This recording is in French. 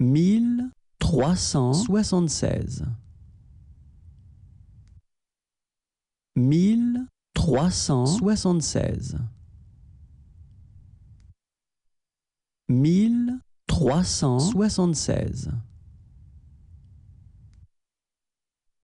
mille trois cent soixante-seize mille trois cent soixante-seize mille trois cent soixante-seize